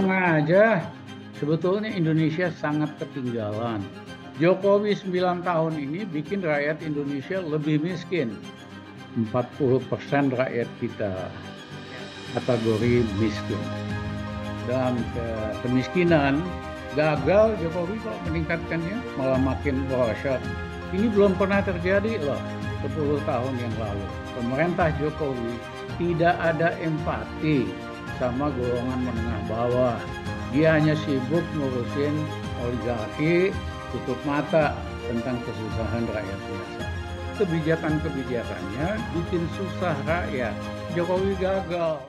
Bohong aja. Sebetulnya Indonesia sangat ketinggalan. Jokowi 9 tahun ini bikin rakyat Indonesia lebih miskin. 40% rakyat kita kategori miskin. Dan ke kemiskinan gagal Jokowi kok meningkatkannya malah makin merosot. Ini belum pernah terjadi loh 10 tahun yang lalu. Pemerintah Jokowi tidak ada empati sama golongan menengah bawah. Dia hanya sibuk ngurusin oligarki, tutup mata tentang kesusahan rakyat biasa. Kebijakan-kebijakannya bikin susah rakyat. Jokowi gagal.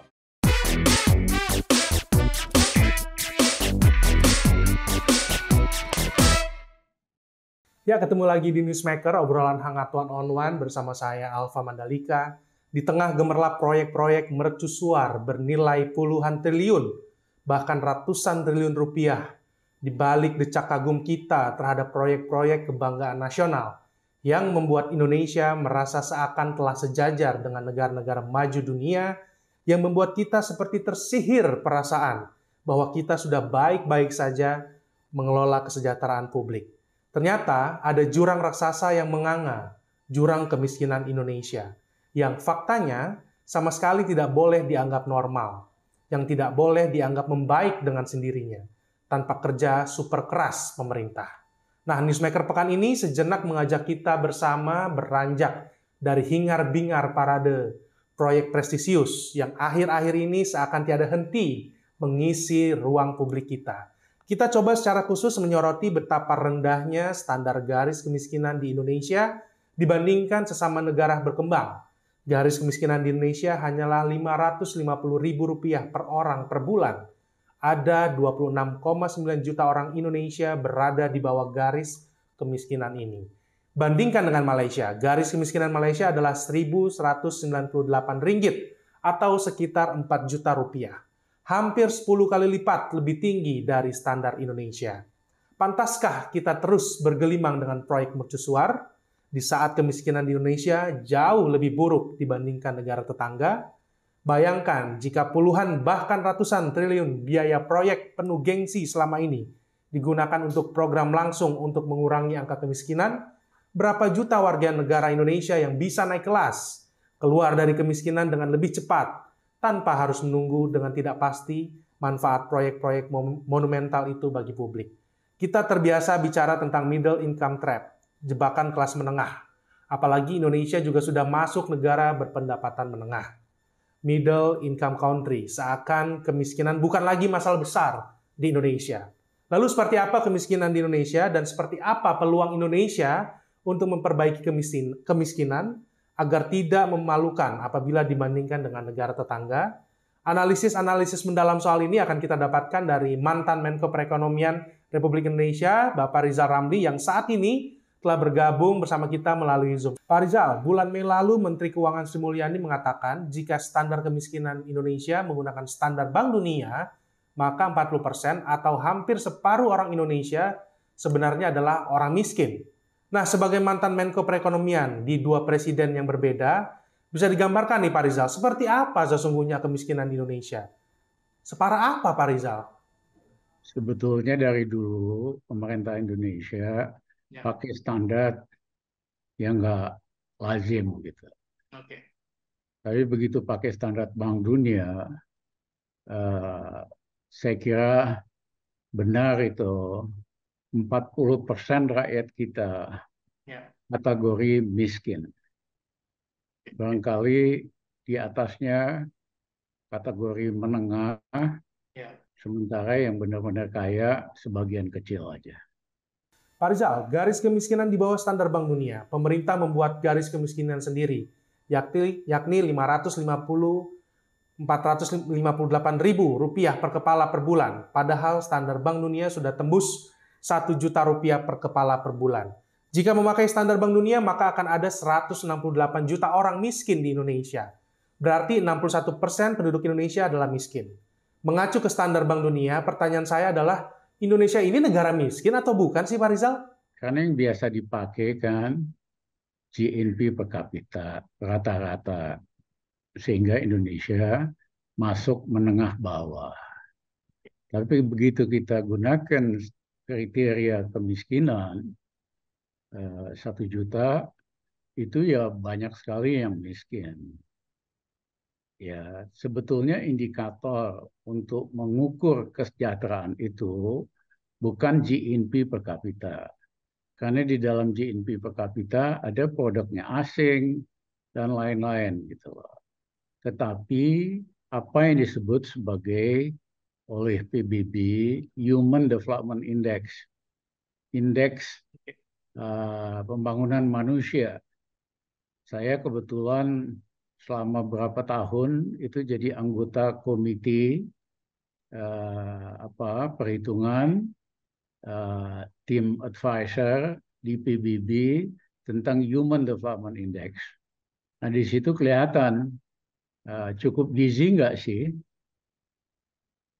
Ya, ketemu lagi di Newsmaker, obrolan hangat one on one bersama saya Alfa Mandalika di tengah gemerlap proyek-proyek mercusuar bernilai puluhan triliun, bahkan ratusan triliun rupiah, di balik decak kagum kita terhadap proyek-proyek kebanggaan nasional yang membuat Indonesia merasa seakan telah sejajar dengan negara-negara maju dunia yang membuat kita seperti tersihir perasaan bahwa kita sudah baik-baik saja mengelola kesejahteraan publik. Ternyata ada jurang raksasa yang menganga, jurang kemiskinan Indonesia yang faktanya sama sekali tidak boleh dianggap normal, yang tidak boleh dianggap membaik dengan sendirinya, tanpa kerja super keras pemerintah. Nah, Newsmaker pekan ini sejenak mengajak kita bersama beranjak dari hingar-bingar parade proyek prestisius yang akhir-akhir ini seakan tiada henti mengisi ruang publik kita. Kita coba secara khusus menyoroti betapa rendahnya standar garis kemiskinan di Indonesia dibandingkan sesama negara berkembang Garis kemiskinan di Indonesia hanyalah Rp550.000 per orang per bulan. Ada 26,9 juta orang Indonesia berada di bawah garis kemiskinan ini. Bandingkan dengan Malaysia, garis kemiskinan Malaysia adalah 1.198 ringgit atau sekitar 4 juta rupiah. Hampir 10 kali lipat lebih tinggi dari standar Indonesia. Pantaskah kita terus bergelimang dengan proyek mercusuar? di saat kemiskinan di Indonesia jauh lebih buruk dibandingkan negara tetangga, bayangkan jika puluhan bahkan ratusan triliun biaya proyek penuh gengsi selama ini digunakan untuk program langsung untuk mengurangi angka kemiskinan, berapa juta warga negara Indonesia yang bisa naik kelas, keluar dari kemiskinan dengan lebih cepat, tanpa harus menunggu dengan tidak pasti manfaat proyek-proyek monumental itu bagi publik. Kita terbiasa bicara tentang middle income trap, jebakan kelas menengah. Apalagi Indonesia juga sudah masuk negara berpendapatan menengah. Middle income country, seakan kemiskinan bukan lagi masalah besar di Indonesia. Lalu seperti apa kemiskinan di Indonesia dan seperti apa peluang Indonesia untuk memperbaiki kemiskinan agar tidak memalukan apabila dibandingkan dengan negara tetangga? Analisis-analisis mendalam soal ini akan kita dapatkan dari mantan Menko Perekonomian Republik Indonesia, Bapak Rizal Ramli, yang saat ini telah bergabung bersama kita melalui Zoom. Pak Rizal, bulan Mei lalu Menteri Keuangan Sri Mulyani mengatakan jika standar kemiskinan Indonesia menggunakan standar Bank Dunia, maka 40% atau hampir separuh orang Indonesia sebenarnya adalah orang miskin. Nah, sebagai mantan Menko Perekonomian di dua presiden yang berbeda, bisa digambarkan nih Pak Rizal, seperti apa sesungguhnya kemiskinan di Indonesia? Separah apa Pak Rizal? Sebetulnya dari dulu pemerintah Indonesia yeah. pakai standar yang nggak lazim gitu. Okay. Tapi begitu pakai standar Bank Dunia, uh, saya kira benar itu 40 persen rakyat kita yeah. kategori miskin. Barangkali di atasnya kategori menengah, yeah. sementara yang benar-benar kaya sebagian kecil aja. Pak Rizal, garis kemiskinan di bawah standar Bank Dunia, pemerintah membuat garis kemiskinan sendiri, yakni, yakni 550 458 ribu rupiah per kepala per bulan, padahal standar Bank Dunia sudah tembus 1 juta rupiah per kepala per bulan. Jika memakai standar Bank Dunia, maka akan ada 168 juta orang miskin di Indonesia. Berarti 61 persen penduduk Indonesia adalah miskin. Mengacu ke standar Bank Dunia, pertanyaan saya adalah Indonesia ini negara miskin atau bukan sih Pak Rizal? Karena yang biasa dipakai kan GNP per kapita rata-rata. Sehingga Indonesia masuk menengah bawah. Tapi begitu kita gunakan kriteria kemiskinan, eh, satu juta itu ya banyak sekali yang miskin ya sebetulnya indikator untuk mengukur kesejahteraan itu bukan GNP per kapita. Karena di dalam GNP per kapita ada produknya asing dan lain-lain gitu loh. Tetapi apa yang disebut sebagai oleh PBB Human Development Index, indeks uh, pembangunan manusia. Saya kebetulan selama berapa tahun itu jadi anggota komite eh, apa perhitungan eh, tim advisor di PBB tentang Human Development Index. Nah di situ kelihatan eh, cukup gizi nggak sih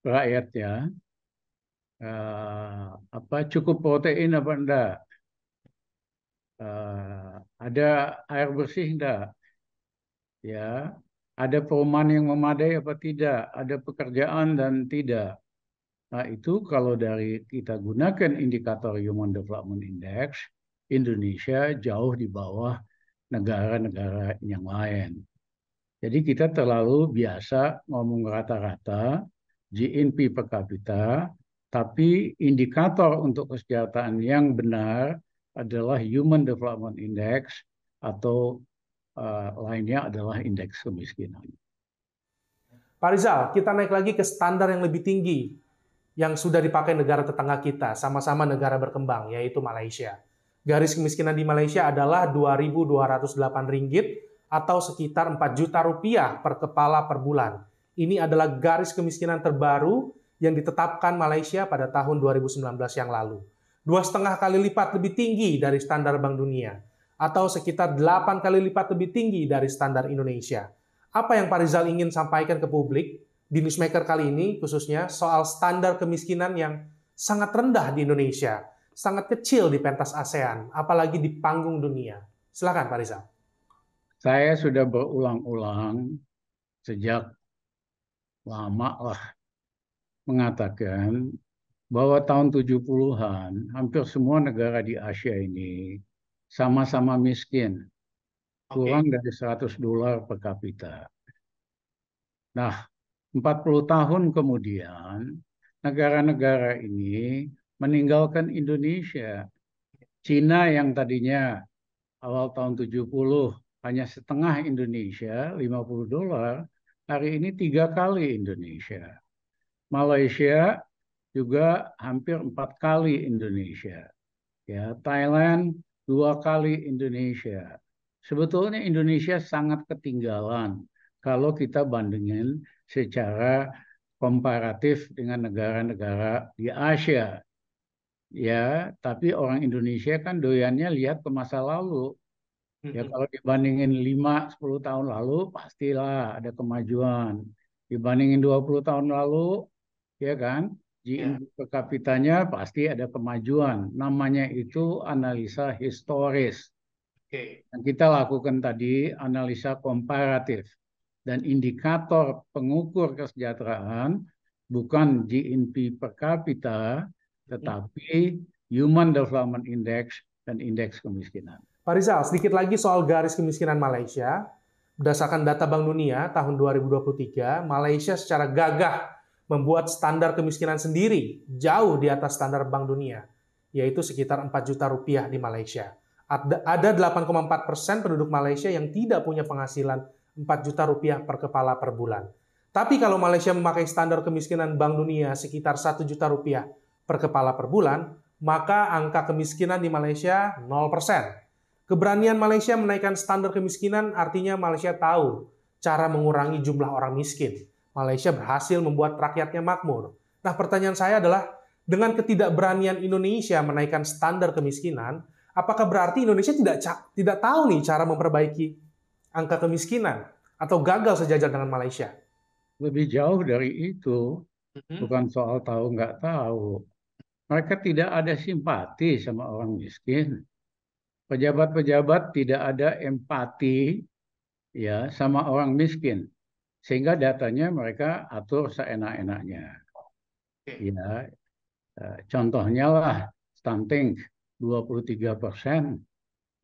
rakyatnya eh, apa cukup protein apa enggak Uh, eh, ada air bersih enggak? ya ada perumahan yang memadai apa tidak, ada pekerjaan dan tidak. Nah, itu kalau dari kita gunakan indikator Human Development Index, Indonesia jauh di bawah negara-negara yang lain. Jadi kita terlalu biasa ngomong rata-rata GNP per kapita, tapi indikator untuk kesejahteraan yang benar adalah Human Development Index atau Eh, lainnya adalah indeks kemiskinan. Pak Rizal, kita naik lagi ke standar yang lebih tinggi yang sudah dipakai negara tetangga kita, sama-sama negara berkembang, yaitu Malaysia. Garis kemiskinan di Malaysia adalah 2.208 ringgit atau sekitar 4 juta rupiah per kepala per bulan. Ini adalah garis kemiskinan terbaru yang ditetapkan Malaysia pada tahun 2019 yang lalu. Dua setengah kali lipat lebih tinggi dari standar Bank Dunia atau sekitar 8 kali lipat lebih tinggi dari standar Indonesia. Apa yang Pak Rizal ingin sampaikan ke publik di Newsmaker kali ini khususnya soal standar kemiskinan yang sangat rendah di Indonesia, sangat kecil di pentas ASEAN, apalagi di panggung dunia. Silakan Pak Rizal. Saya sudah berulang-ulang sejak lama lah mengatakan bahwa tahun 70-an hampir semua negara di Asia ini sama-sama miskin, okay. kurang dari 100 dolar per kapita. Nah, 40 tahun kemudian, negara-negara ini meninggalkan Indonesia. Cina yang tadinya awal tahun 70 hanya setengah Indonesia, 50 dolar, hari ini tiga kali Indonesia. Malaysia juga hampir empat kali Indonesia. Ya, Thailand dua kali Indonesia. Sebetulnya Indonesia sangat ketinggalan kalau kita bandingin secara komparatif dengan negara-negara di Asia. Ya, tapi orang Indonesia kan doyannya lihat ke masa lalu. Ya kalau dibandingin 5 10 tahun lalu pastilah ada kemajuan. Dibandingin 20 tahun lalu ya kan? GNP ya. per kapitanya pasti ada kemajuan. Namanya itu analisa historis. Okay. Yang kita lakukan tadi analisa komparatif dan indikator pengukur kesejahteraan bukan GNP per kapita hmm. tetapi Human Development Index dan indeks kemiskinan. Pak Rizal, sedikit lagi soal garis kemiskinan Malaysia. Berdasarkan data Bank Dunia tahun 2023, Malaysia secara gagah membuat standar kemiskinan sendiri jauh di atas standar Bank Dunia, yaitu sekitar 4 juta rupiah di Malaysia. Ada 8,4 persen penduduk Malaysia yang tidak punya penghasilan 4 juta rupiah per kepala per bulan. Tapi kalau Malaysia memakai standar kemiskinan Bank Dunia sekitar 1 juta rupiah per kepala per bulan, maka angka kemiskinan di Malaysia 0 persen. Keberanian Malaysia menaikkan standar kemiskinan artinya Malaysia tahu cara mengurangi jumlah orang miskin Malaysia berhasil membuat rakyatnya makmur. Nah, pertanyaan saya adalah dengan ketidakberanian Indonesia menaikkan standar kemiskinan, apakah berarti Indonesia tidak tidak tahu nih cara memperbaiki angka kemiskinan atau gagal sejajar dengan Malaysia? Lebih jauh dari itu, mm-hmm. bukan soal tahu nggak tahu. Mereka tidak ada simpati sama orang miskin. Pejabat-pejabat tidak ada empati ya sama orang miskin sehingga datanya mereka atur seenak-enaknya. Ya, e, contohnya lah stunting 23 persen,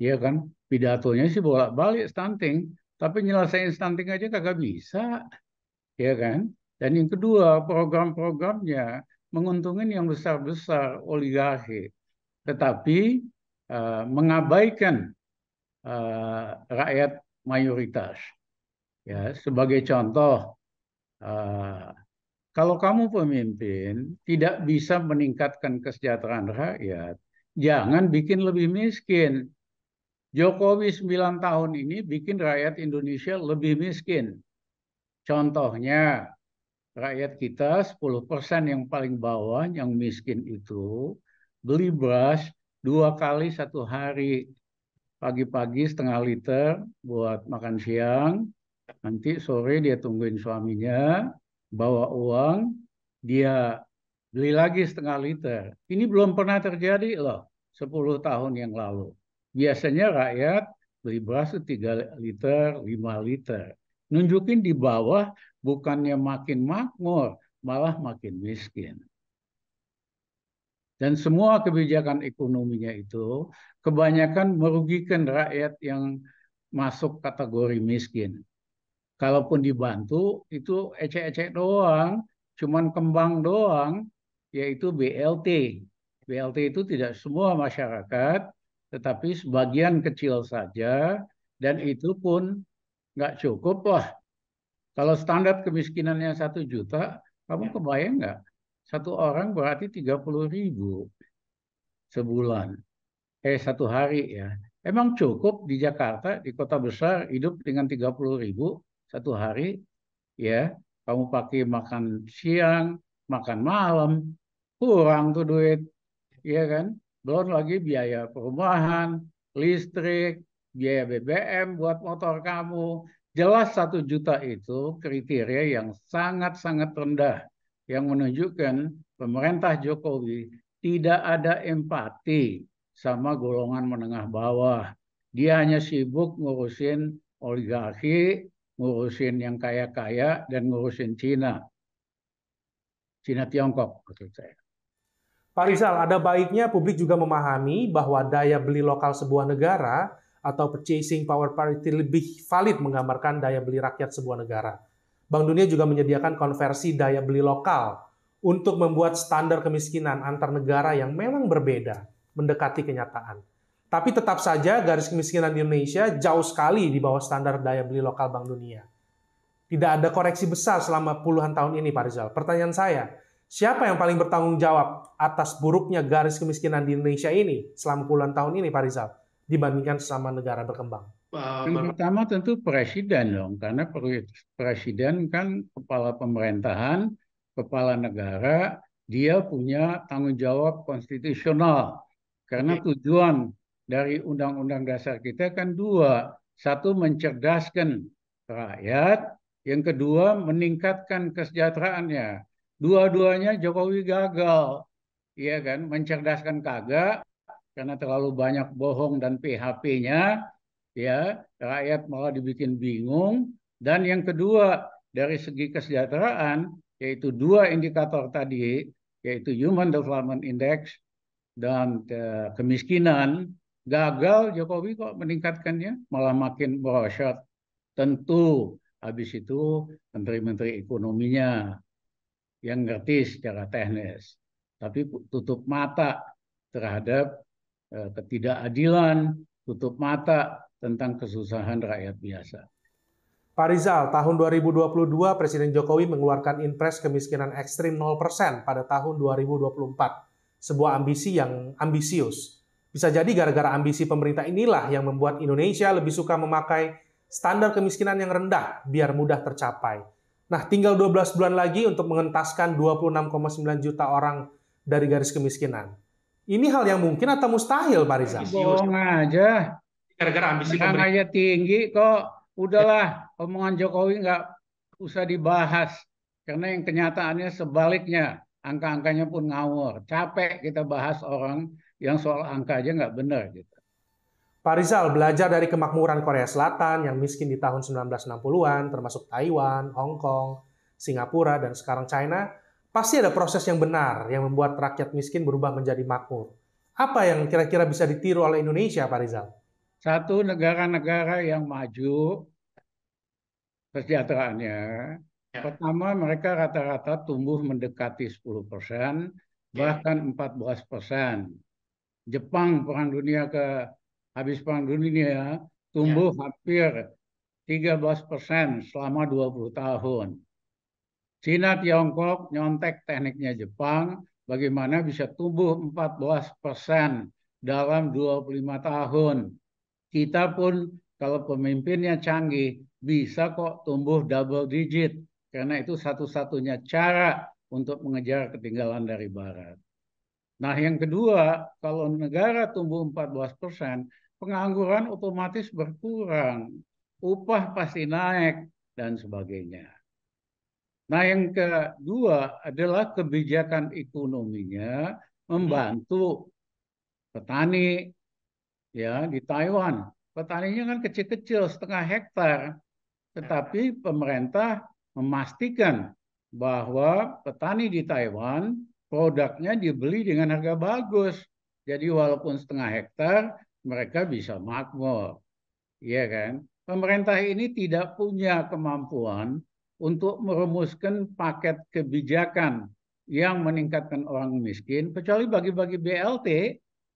ya kan pidatonya sih bolak-balik stunting, tapi nyelesain stunting aja kagak bisa, ya kan? Dan yang kedua program-programnya menguntungin yang besar-besar oligarki, tetapi uh, mengabaikan uh, rakyat mayoritas. Ya, sebagai contoh, uh, kalau kamu pemimpin tidak bisa meningkatkan kesejahteraan rakyat, jangan bikin lebih miskin. Jokowi 9 tahun ini bikin rakyat Indonesia lebih miskin. Contohnya, rakyat kita 10% yang paling bawah yang miskin itu beli beras dua kali satu hari. Pagi-pagi setengah liter buat makan siang, Nanti sore dia tungguin suaminya, bawa uang, dia beli lagi setengah liter. Ini belum pernah terjadi loh 10 tahun yang lalu. Biasanya rakyat beli beras itu 3 liter, 5 liter. Nunjukin di bawah bukannya makin makmur, malah makin miskin. Dan semua kebijakan ekonominya itu kebanyakan merugikan rakyat yang masuk kategori miskin kalaupun dibantu itu ecek-ecek doang, cuman kembang doang, yaitu BLT. BLT itu tidak semua masyarakat, tetapi sebagian kecil saja, dan itu pun nggak cukup lah. Kalau standar kemiskinannya satu juta, kamu ya. kebayang nggak? Satu orang berarti tiga puluh ribu sebulan. Eh, satu hari ya. Emang cukup di Jakarta, di kota besar, hidup dengan 30 ribu? satu hari ya kamu pakai makan siang makan malam kurang tuh duit ya kan belum lagi biaya perumahan listrik biaya BBM buat motor kamu jelas satu juta itu kriteria yang sangat-sangat rendah yang menunjukkan pemerintah Jokowi tidak ada empati sama golongan menengah bawah. Dia hanya sibuk ngurusin oligarki, ngurusin yang kaya-kaya dan ngurusin Cina. Cina Tiongkok maksud saya. Pak Rizal, ada baiknya publik juga memahami bahwa daya beli lokal sebuah negara atau purchasing power parity lebih valid menggambarkan daya beli rakyat sebuah negara. Bank Dunia juga menyediakan konversi daya beli lokal untuk membuat standar kemiskinan antar negara yang memang berbeda mendekati kenyataan. Tapi tetap saja garis kemiskinan di Indonesia jauh sekali di bawah standar daya beli lokal Bank Dunia. Tidak ada koreksi besar selama puluhan tahun ini, Pak Rizal. Pertanyaan saya, siapa yang paling bertanggung jawab atas buruknya garis kemiskinan di Indonesia ini selama puluhan tahun ini, Pak Rizal, dibandingkan sama negara berkembang? Yang pertama tentu presiden dong, karena presiden kan kepala pemerintahan, kepala negara, dia punya tanggung jawab konstitusional. Karena tujuan dari Undang-Undang Dasar kita kan dua. Satu mencerdaskan rakyat, yang kedua meningkatkan kesejahteraannya. Dua-duanya Jokowi gagal. Iya kan, mencerdaskan kagak karena terlalu banyak bohong dan PHP-nya, ya, rakyat malah dibikin bingung. Dan yang kedua, dari segi kesejahteraan, yaitu dua indikator tadi, yaitu Human Development Index dan eh, kemiskinan Gagal Jokowi kok meningkatkannya, malah makin merosot. Tentu habis itu menteri-menteri ekonominya yang ngerti secara teknis. Tapi tutup mata terhadap eh, ketidakadilan, tutup mata tentang kesusahan rakyat biasa. Pak Rizal, tahun 2022 Presiden Jokowi mengeluarkan impres kemiskinan ekstrim 0% pada tahun 2024. Sebuah ambisi yang ambisius. Bisa jadi gara-gara ambisi pemerintah inilah yang membuat Indonesia lebih suka memakai standar kemiskinan yang rendah biar mudah tercapai. Nah, tinggal 12 bulan lagi untuk mengentaskan 26,9 juta orang dari garis kemiskinan. Ini hal yang mungkin atau mustahil, Pak Riza? Bohong iya, iya. aja. Gara-gara ambisi Menang pemerintah. Karena tinggi kok. Udahlah, omongan Jokowi nggak usah dibahas. Karena yang kenyataannya sebaliknya. Angka-angkanya pun ngawur. Capek kita bahas orang yang soal angka aja nggak benar gitu. Pak Rizal belajar dari kemakmuran Korea Selatan yang miskin di tahun 1960-an, termasuk Taiwan, Hong Kong, Singapura, dan sekarang China, pasti ada proses yang benar yang membuat rakyat miskin berubah menjadi makmur. Apa yang kira-kira bisa ditiru oleh Indonesia, Pak Rizal? Satu, negara-negara yang maju kesejahteraannya. Ya. Pertama, mereka rata-rata tumbuh mendekati 10 persen, ya. bahkan 14 persen Jepang perang dunia ke habis perang dunia ya tumbuh ya. hampir 13 persen selama 20 tahun. Cina Tiongkok nyontek tekniknya Jepang bagaimana bisa tumbuh 14 persen dalam 25 tahun. Kita pun kalau pemimpinnya canggih bisa kok tumbuh double digit karena itu satu-satunya cara untuk mengejar ketinggalan dari barat. Nah, yang kedua, kalau negara tumbuh 14 persen, pengangguran otomatis berkurang, upah pasti naik, dan sebagainya. Nah, yang kedua adalah kebijakan ekonominya membantu petani ya di Taiwan. Petaninya kan kecil-kecil setengah hektar, tetapi pemerintah memastikan bahwa petani di Taiwan produknya dibeli dengan harga bagus. Jadi walaupun setengah hektar mereka bisa makmur. Iya kan? Pemerintah ini tidak punya kemampuan untuk merumuskan paket kebijakan yang meningkatkan orang miskin, kecuali bagi-bagi BLT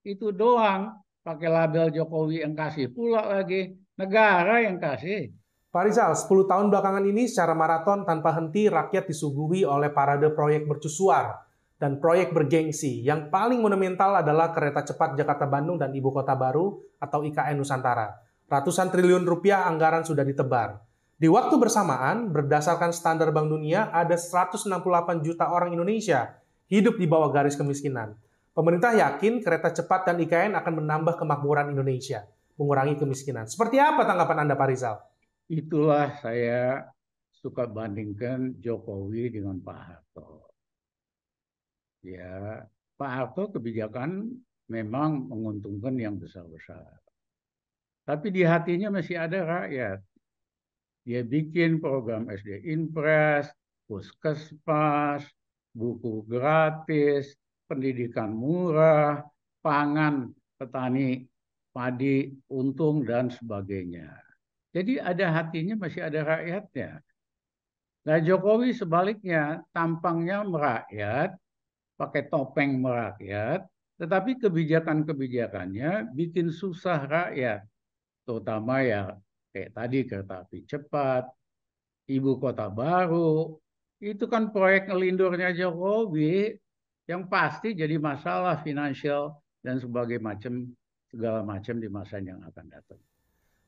itu doang pakai label Jokowi yang kasih pula lagi negara yang kasih. Pak Rizal, 10 tahun belakangan ini secara maraton tanpa henti rakyat disuguhi oleh parade proyek mercusuar dan proyek bergengsi. Yang paling monumental adalah kereta cepat Jakarta-Bandung dan Ibu Kota Baru atau IKN Nusantara. Ratusan triliun rupiah anggaran sudah ditebar. Di waktu bersamaan, berdasarkan standar Bank Dunia, ada 168 juta orang Indonesia hidup di bawah garis kemiskinan. Pemerintah yakin kereta cepat dan IKN akan menambah kemakmuran Indonesia, mengurangi kemiskinan. Seperti apa tanggapan Anda, Pak Rizal? Itulah saya suka bandingkan Jokowi dengan Pak Harto ya Pak Harto kebijakan memang menguntungkan yang besar-besar. Tapi di hatinya masih ada rakyat. Dia bikin program SD Impres, puskesmas, buku gratis, pendidikan murah, pangan petani padi untung dan sebagainya. Jadi ada hatinya masih ada rakyatnya. Nah Jokowi sebaliknya tampangnya merakyat pakai topeng merakyat, tetapi kebijakan-kebijakannya bikin susah rakyat. Terutama ya kayak tadi kereta api cepat, ibu kota baru, itu kan proyek ngelindurnya Jokowi yang pasti jadi masalah finansial dan sebagai macam segala macam di masa yang akan datang.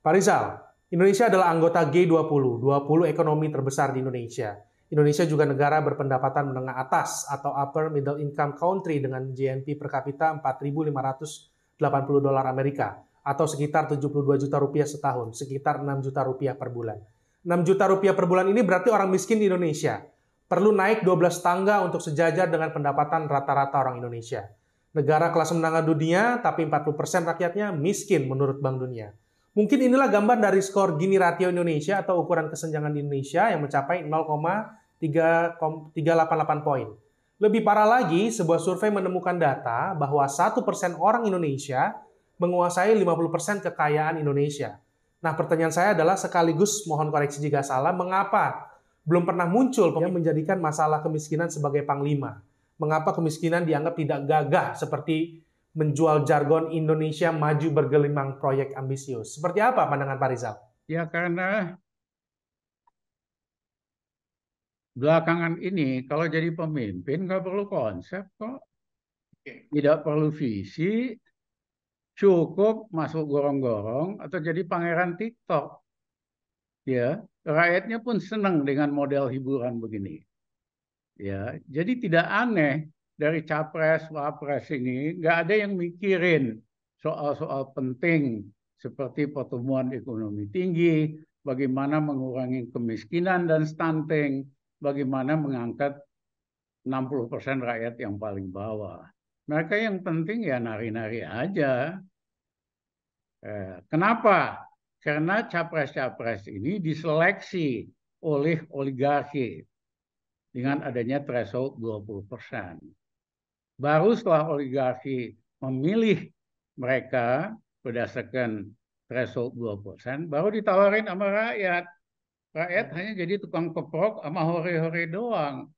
Pak Rizal, Indonesia adalah anggota G20, 20 ekonomi terbesar di Indonesia. Indonesia juga negara berpendapatan menengah atas atau upper middle income country dengan GNP per kapita 4.580 dolar Amerika atau sekitar 72 juta rupiah setahun, sekitar 6 juta rupiah per bulan. 6 juta rupiah per bulan ini berarti orang miskin di Indonesia. Perlu naik 12 tangga untuk sejajar dengan pendapatan rata-rata orang Indonesia. Negara kelas menengah dunia, tapi 40% rakyatnya miskin menurut Bank Dunia. Mungkin inilah gambar dari skor Gini Ratio Indonesia atau ukuran kesenjangan di Indonesia yang mencapai 0, 3,88 poin. Lebih parah lagi, sebuah survei menemukan data bahwa 1% orang Indonesia menguasai 50% kekayaan Indonesia. Nah, pertanyaan saya adalah sekaligus mohon koreksi jika salah, mengapa belum pernah muncul yang menjadikan masalah kemiskinan sebagai panglima? Mengapa kemiskinan dianggap tidak gagah seperti menjual jargon Indonesia maju bergelimang proyek ambisius? Seperti apa pandangan Pak Rizal? Ya karena belakangan ini kalau jadi pemimpin nggak perlu konsep kok. Tidak perlu visi, cukup masuk gorong-gorong atau jadi pangeran TikTok. Ya, rakyatnya pun senang dengan model hiburan begini. Ya, jadi tidak aneh dari capres wapres ini nggak ada yang mikirin soal-soal penting seperti pertumbuhan ekonomi tinggi, bagaimana mengurangi kemiskinan dan stunting, bagaimana mengangkat 60% rakyat yang paling bawah. Mereka yang penting ya nari-nari aja. Eh, kenapa? Karena capres-capres ini diseleksi oleh oligarki dengan adanya threshold 20%. Baru setelah oligarki memilih mereka berdasarkan threshold persen, baru ditawarin sama rakyat rakyat ya. hanya jadi tukang keprok sama hore-hore doang.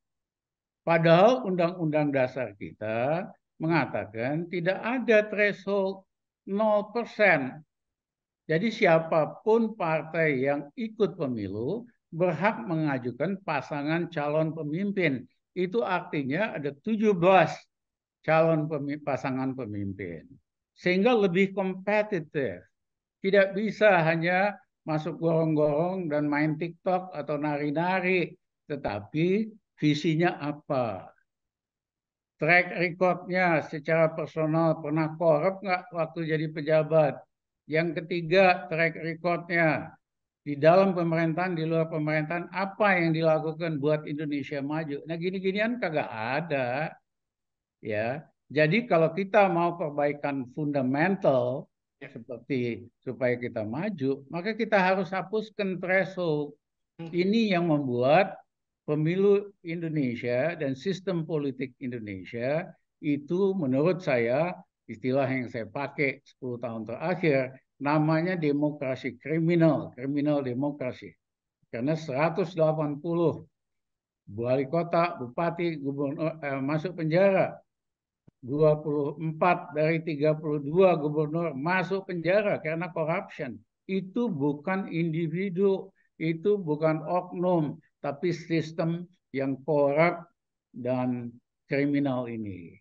Padahal undang-undang dasar kita mengatakan tidak ada threshold 0%. Jadi siapapun partai yang ikut pemilu berhak mengajukan pasangan calon pemimpin. Itu artinya ada 17 calon pemimpin, pasangan pemimpin. Sehingga lebih kompetitif. Tidak bisa hanya masuk gorong-gorong dan main TikTok atau nari-nari, tetapi visinya apa? Track recordnya secara personal pernah korup nggak waktu jadi pejabat? Yang ketiga, track recordnya di dalam pemerintahan, di luar pemerintahan, apa yang dilakukan buat Indonesia maju? Nah gini-ginian kagak ada. ya. Jadi kalau kita mau perbaikan fundamental, ya. seperti supaya kita maju, maka kita harus hapuskan threshold. Hmm. Ini yang membuat pemilu Indonesia dan sistem politik Indonesia itu menurut saya istilah yang saya pakai 10 tahun terakhir namanya demokrasi kriminal, kriminal demokrasi. Karena 180 wali kota, bupati, gubernur eh, masuk penjara 24 dari 32 gubernur masuk penjara karena corruption. Itu bukan individu, itu bukan oknum, tapi sistem yang korup dan kriminal ini.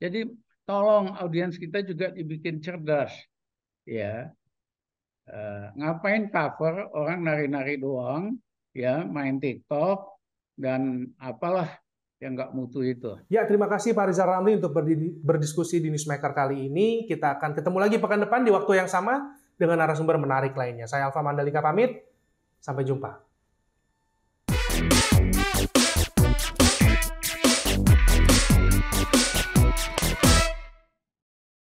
Jadi tolong audiens kita juga dibikin cerdas. Ya. Uh, ngapain cover orang nari-nari doang, ya, main TikTok dan apalah yang nggak mutu itu. Ya, terima kasih Pak Rizal Ramli untuk berdiskusi di Newsmaker kali ini. Kita akan ketemu lagi pekan depan di waktu yang sama dengan narasumber menarik lainnya. Saya Alfa Mandalika pamit. Sampai jumpa.